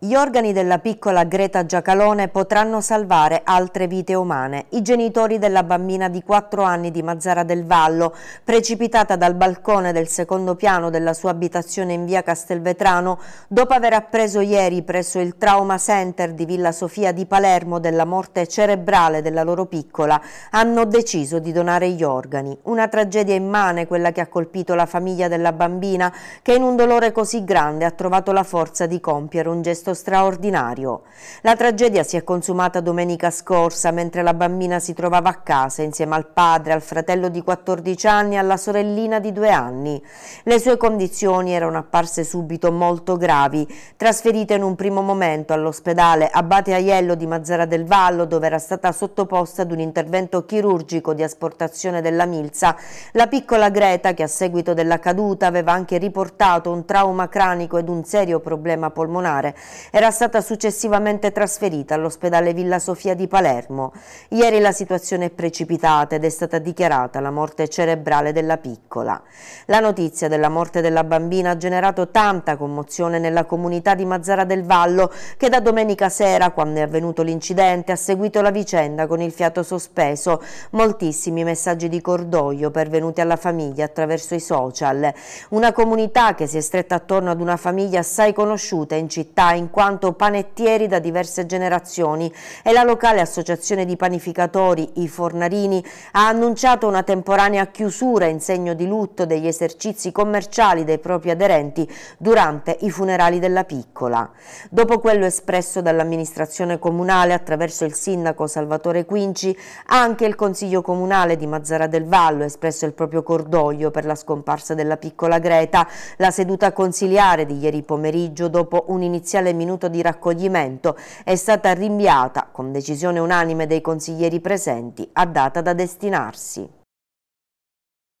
Gli organi della piccola Greta Giacalone potranno salvare altre vite umane. I genitori della bambina di 4 anni di Mazzara del Vallo, precipitata dal balcone del secondo piano della sua abitazione in via Castelvetrano, dopo aver appreso ieri presso il Trauma Center di Villa Sofia di Palermo della morte cerebrale della loro piccola, hanno deciso di donare gli organi. Una tragedia immane quella che ha colpito la famiglia della bambina, che in un dolore così grande ha trovato la forza di compiere un gesto gesto straordinario. La tragedia si è consumata domenica scorsa mentre la bambina si trovava a casa insieme al padre, al fratello di 14 anni e alla sorellina di 2 anni. Le sue condizioni erano apparse subito molto gravi, trasferita in un primo momento all'ospedale Abate Aiello di Mazzara del Vallo dove era stata sottoposta ad un intervento chirurgico di asportazione della milza, la piccola Greta che a seguito della caduta aveva anche riportato un trauma cranico ed un serio problema polmonare era stata successivamente trasferita all'ospedale Villa Sofia di Palermo. Ieri la situazione è precipitata ed è stata dichiarata la morte cerebrale della piccola. La notizia della morte della bambina ha generato tanta commozione nella comunità di Mazzara del Vallo che da domenica sera, quando è avvenuto l'incidente, ha seguito la vicenda con il fiato sospeso. Moltissimi messaggi di cordoglio pervenuti alla famiglia attraverso i social. Una comunità che si è stretta attorno ad una famiglia assai conosciuta in città in in quanto panettieri da diverse generazioni e la locale associazione di panificatori, i Fornarini, ha annunciato una temporanea chiusura in segno di lutto degli esercizi commerciali dei propri aderenti durante i funerali della piccola. Dopo quello espresso dall'amministrazione comunale attraverso il sindaco Salvatore Quinci, anche il Consiglio Comunale di Mazzara del Vallo ha espresso il proprio cordoglio per la scomparsa della piccola Greta. La seduta consiliare di ieri pomeriggio, dopo un'iniziale minuto di raccoglimento è stata rinviata, con decisione unanime dei consiglieri presenti, a data da destinarsi.